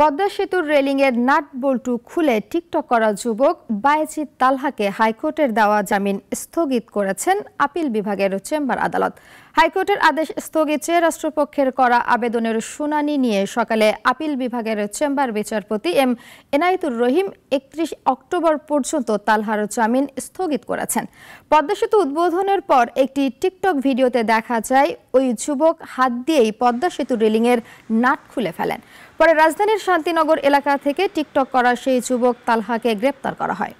পদ্মা সেতুর রেলিংয়ের নাট বল্টু খুলে টিকটক করা যুবক বায়েজিৎ তালহাকে হাইকোর্টের দেওয়া জামিন স্থগিত করেছেন আপিল বিভাগের চেম্বার আদালত হাইকোর্টের আদেশ স্থগিত চেয়ে রাষ্ট্রপক্ষের করা আবেদনের শুনানি নিয়ে সকালে আপিল বিভাগের চেম্বার বিচারপতি এম এনায়েতুর রহিম একত্রিশ অক্টোবর পর্যন্ত তালহার জামিন স্থগিত করেছেন পদ্মা সেতু উদ্বোধনের পর একটি টিকটক ভিডিওতে দেখা যায় ওই যুবক হাত দিয়েই পদ্মা সেতু রেলিংয়ের নাট খুলে ফেলেন পরে রাজধানীর শান্তিনগর এলাকা থেকে টিকটক করা সেই যুবক তালহাকে গ্রেপ্তার করা হয়